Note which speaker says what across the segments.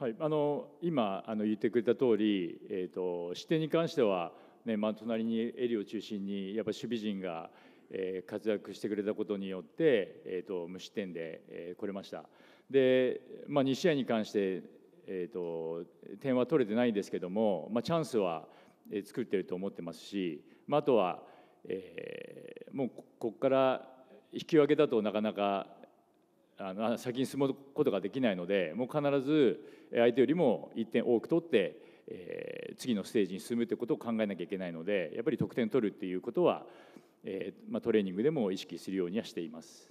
Speaker 1: はい、あの今あの言ってくれた通り、えーと、視点に関してはね、まあ、隣にエリを中心にやっぱ守備陣が、えー、活躍してくれたことによって、えーと、無失点で、えー、来れました。で、まあ、2試合に関して、えーと、点は取れてないんですけども、まあ、チャンスは、え作ってると思ってますし、まあ、あとは、えー、もうここから引き分けだとなかなかあの先に進むことができないのでもう必ず相手よりも1点多く取って、えー、次のステージに進むということを考えなきゃいけないのでやっぱり得点取るっていうことは、えー、まあ、トレーニングでも意識するようにはしています。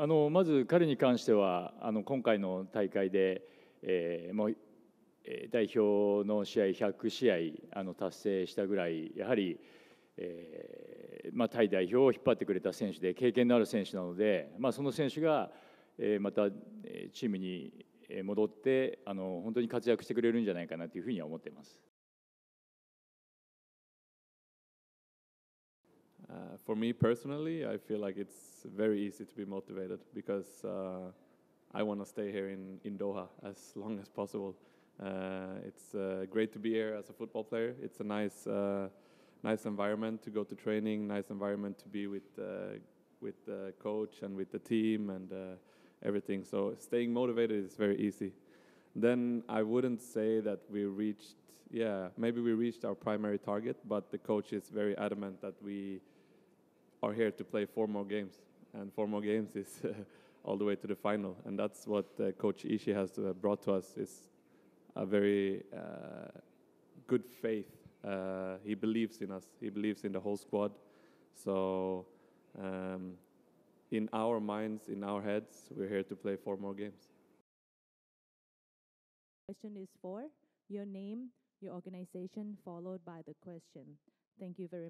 Speaker 1: あのまず彼に関してはあの今回の大会で、えー、もう代表の試合100試合あの達成したぐらいやはり、えー、まあ、タイ代表を引っ張ってくれた選手で経験のある選手なので、まあ、その選手がまたチームに戻ってあの本当に活躍してくれるんじゃないかなというふうには思っています。
Speaker 2: Uh, for me personally, I feel like it's very easy to be motivated because uh, I want to stay here in, in Doha as long as possible. Uh, it's great to be here as a football player. It's a nice nice environment to go to training, nice environment to be with uh, with the coach and with the team and uh, everything. So staying motivated is very easy. Then I wouldn't say that we reached, yeah, maybe we reached our primary target, but the coach is very adamant that we are here to play four more games, and four more games is all the way to the final, and that's what uh, Coach Ishii has uh, brought to us is a very uh, good faith uh, he believes in us. He believes in the whole squad. So, um, in our minds, in our heads, we're here to play four more games.
Speaker 1: Question is for Your name, your organization, followed by the question. Thank you very much.